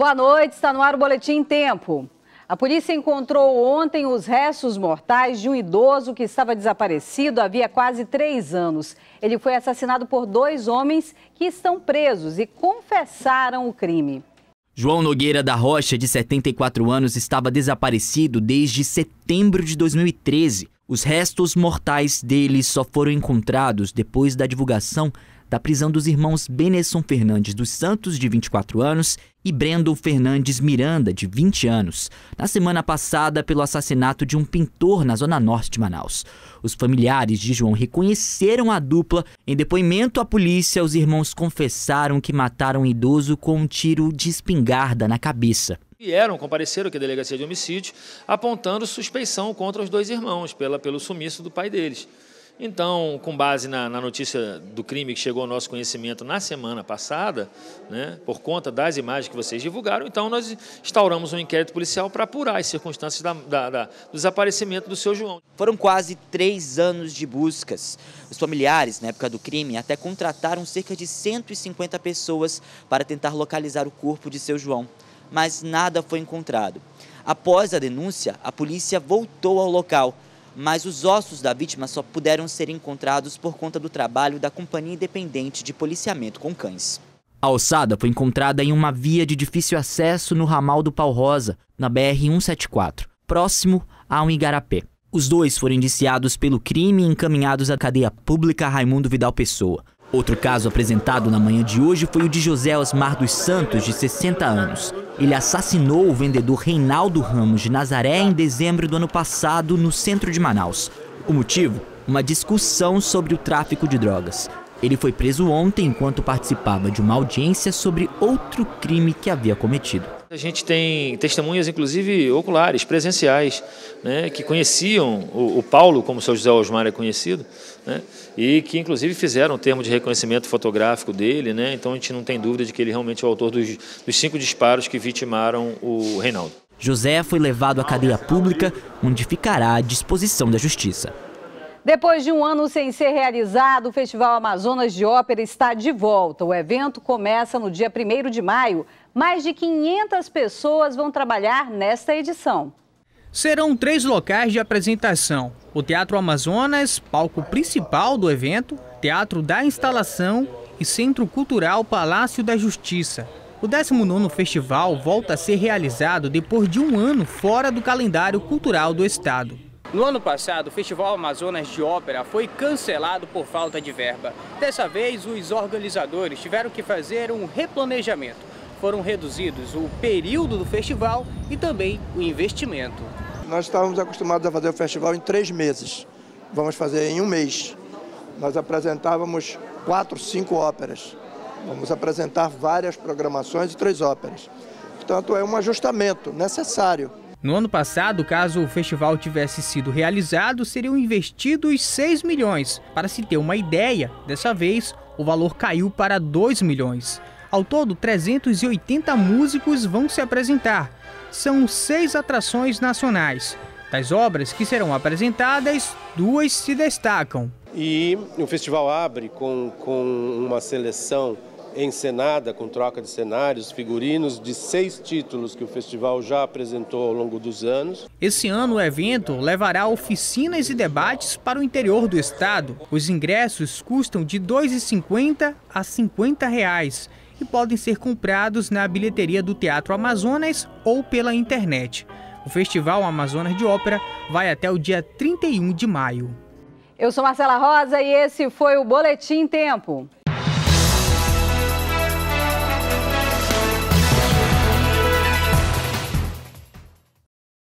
Boa noite, está no ar o Boletim Tempo. A polícia encontrou ontem os restos mortais de um idoso que estava desaparecido havia quase três anos. Ele foi assassinado por dois homens que estão presos e confessaram o crime. João Nogueira da Rocha, de 74 anos, estava desaparecido desde setembro de 2013. Os restos mortais dele só foram encontrados depois da divulgação da prisão dos irmãos Benesson Fernandes dos Santos, de 24 anos, e Brendo Fernandes Miranda, de 20 anos, na semana passada pelo assassinato de um pintor na zona norte de Manaus. Os familiares de João reconheceram a dupla. Em depoimento à polícia, os irmãos confessaram que mataram um idoso com um tiro de espingarda na cabeça vieram, compareceram aqui à delegacia de homicídio, apontando suspeição contra os dois irmãos pela, pelo sumiço do pai deles. Então, com base na, na, notícia do crime que chegou ao nosso conhecimento na semana passada, né, por conta das imagens que vocês divulgaram, então nós instauramos um inquérito policial para apurar as circunstâncias da, da, da, do desaparecimento do seu João. Foram quase três anos de buscas. Os familiares, na época do crime, até contrataram cerca de 150 pessoas para tentar localizar o corpo de seu João, mas nada foi encontrado. Após a denúncia, a polícia voltou ao local mas os ossos da vítima só puderam ser encontrados por conta do trabalho da Companhia Independente de Policiamento com Cães. A ossada foi encontrada em uma via de difícil acesso no ramal do Pau Rosa, na BR-174, próximo a um igarapé. Os dois foram indiciados pelo crime e encaminhados à cadeia pública Raimundo Vidal Pessoa. Outro caso apresentado na manhã de hoje foi o de José Osmar dos Santos, de 60 anos. Ele assassinou o vendedor Reinaldo Ramos de Nazaré em dezembro do ano passado no centro de Manaus. O motivo? Uma discussão sobre o tráfico de drogas. Ele foi preso ontem enquanto participava de uma audiência sobre outro crime que havia cometido. A gente tem testemunhas, inclusive oculares, presenciais, né, que conheciam o, o Paulo, como o seu José Osmar é conhecido, né, e que inclusive fizeram o termo de reconhecimento fotográfico dele, né, então a gente não tem dúvida de que ele realmente é o autor dos, dos cinco disparos que vitimaram o Reinaldo. José foi levado à cadeia pública, onde ficará à disposição da justiça. Depois de um ano sem ser realizado, o Festival Amazonas de Ópera está de volta. O evento começa no dia 1 de maio mais de 500 pessoas vão trabalhar nesta edição. Serão três locais de apresentação: o Teatro Amazonas, palco principal do evento, Teatro da Instalação e Centro Cultural Palácio da Justiça. O 19 Festival volta a ser realizado depois de um ano fora do calendário cultural do Estado. No ano passado, o Festival Amazonas de Ópera foi cancelado por falta de verba. Dessa vez, os organizadores tiveram que fazer um replanejamento foram reduzidos o período do festival e também o investimento. Nós estávamos acostumados a fazer o festival em três meses, vamos fazer em um mês. Nós apresentávamos quatro, cinco óperas. Vamos apresentar várias programações e três óperas. Portanto, é um ajustamento necessário. No ano passado, caso o festival tivesse sido realizado, seriam investidos 6 milhões. Para se ter uma ideia, dessa vez o valor caiu para 2 milhões. Ao todo, 380 músicos vão se apresentar. São seis atrações nacionais. Das obras que serão apresentadas, duas se destacam. E o festival abre com, com uma seleção encenada, com troca de cenários, figurinos, de seis títulos que o festival já apresentou ao longo dos anos. Esse ano, o evento levará oficinas e debates para o interior do estado. Os ingressos custam de R$ 2,50 a R$ 50. Reais e podem ser comprados na bilheteria do Teatro Amazonas ou pela internet. O Festival Amazonas de Ópera vai até o dia 31 de maio. Eu sou Marcela Rosa e esse foi o Boletim Tempo.